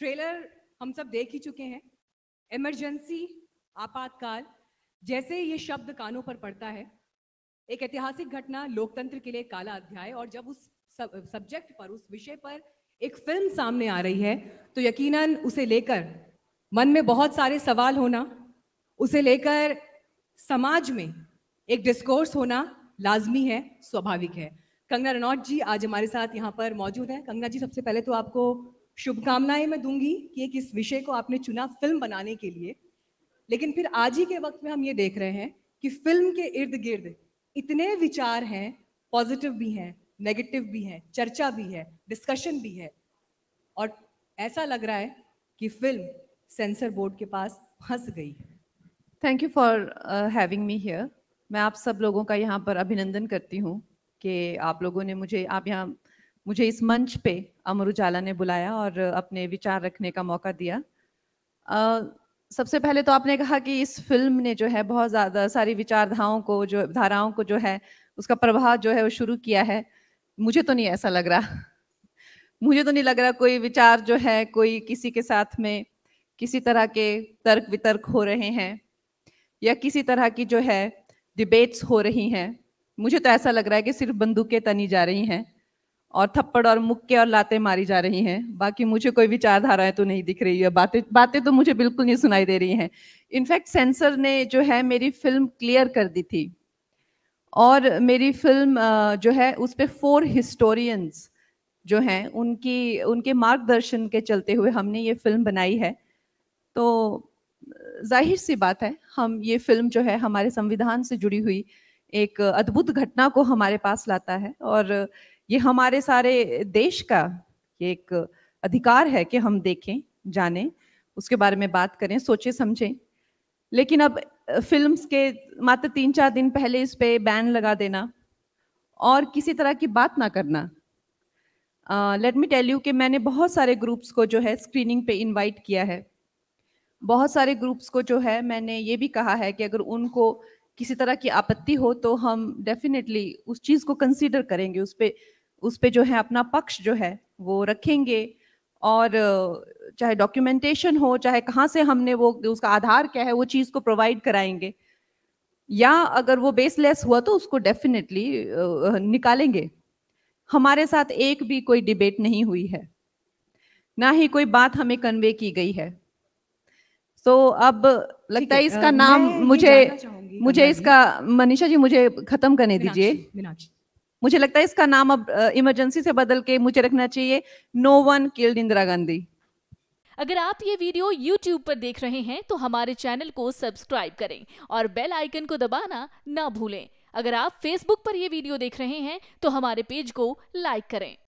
trailer हम सब देख ही चुके हैं इमरजेंसी आपातकाल जैसे ये शब्द कानों पर पड़ता है एक ऐतिहासिक घटना लोकतंत्र के लिए काला अध्याय और जब उस सब, सब्जेक्ट पर उस विषय पर एक फिल्म सामने आ रही है तो यकीनन उसे लेकर मन में बहुत सारे सवाल होना उसे लेकर समाज में एक डिस्कोर्स होना लाजमी है स्वाभाविक है कंगना रनौत जी आज हमारे साथ यहाँ पर मौजूद हैं कंगना जी सबसे पहले तो आपको शुभकामनाएं मैं दूंगी कि एक इस विषय को आपने चुना फिल्म बनाने के लिए लेकिन फिर आज ही के वक्त में हम ये देख रहे हैं कि फिल्म के इर्द गिर्द इतने विचार हैं पॉजिटिव भी हैं नेगेटिव भी हैं चर्चा भी है डिस्कशन भी है और ऐसा लग रहा है कि फिल्म सेंसर बोर्ड के पास फंस गई thank you for having me here मैं आप सब लोगों का यहाँ पर अभिनंदन करती हूँ कि आप लोगों ने मुझे आप यहाँ मुझे इस मंच पे अमर उजाला ने बुलाया और अपने विचार रखने का मौका दिया आ, सबसे पहले तो आपने कहा कि इस फिल्म ने जो है बहुत ज़्यादा सारी विचारधाओं को जो धाराओं को जो है उसका प्रभाव जो है वो शुरू किया है मुझे तो नहीं ऐसा लग रहा मुझे तो नहीं लग रहा कोई विचार जो है कोई किसी के साथ में किसी तरह के तर्क वितर्क हो रहे हैं या किसी तरह की जो है डिबेट्स हो रही हैं मुझे तो ऐसा लग रहा है कि सिर्फ बंदूकें तनी जा रही हैं और थप्पड़ और मुक्के और लाते मारी जा रही हैं बाकी मुझे कोई विचारधाराएं तो नहीं दिख रही है बातें बातें तो मुझे बिल्कुल नहीं सुनाई दे रही हैं इनफैक्ट सेंसर ने जो है मेरी फिल्म क्लियर कर दी थी और मेरी फिल्म जो है उस पर फोर हिस्टोरियंस जो हैं उनकी उनके मार्गदर्शन के चलते हुए हमने ये फिल्म बनाई है तो जाहिर सी बात है हम ये फिल्म जो है हमारे संविधान से जुड़ी हुई एक अद्भुत घटना को हमारे पास लाता है और ये हमारे सारे देश का एक अधिकार है कि हम देखें जानें उसके बारे में बात करें सोचें समझें लेकिन अब फिल्म्स के मात्र तीन चार दिन पहले इस पे बैन लगा देना और किसी तरह की बात ना करना लेट मी टेल यू कि मैंने बहुत सारे ग्रुप्स को जो है स्क्रीनिंग पे इनवाइट किया है बहुत सारे ग्रुप्स को जो है मैंने ये भी कहा है कि अगर उनको किसी तरह की आपत्ति हो तो हम डेफिनेटली उस चीज़ को कंसीडर करेंगे उस पर उस पर जो है अपना पक्ष जो है वो रखेंगे और चाहे डॉक्यूमेंटेशन हो चाहे कहाँ से हमने वो उसका आधार क्या है वो चीज़ को प्रोवाइड कराएंगे या अगर वो बेसलेस हुआ तो उसको डेफिनेटली निकालेंगे हमारे साथ एक भी कोई डिबेट नहीं हुई है ना ही कोई बात हमें कन्वे की गई है सो so, अब लगता है इसका नाम मुझे मुझे इसका मनीषा जी मुझे खत्म करने दीजिए मीनाक्षी मुझे लगता है इसका नाम अब इमरजेंसी से बदल के मुझे रखना चाहिए no one killed Indira Gandhi अगर आप ये वीडियो YouTube पर देख रहे हैं तो हमारे चैनल को सब्सक्राइब करें और बेल आइकन को दबाना ना भूलें अगर आप Facebook पर यह वीडियो देख रहे हैं तो हमारे पेज को लाइक करें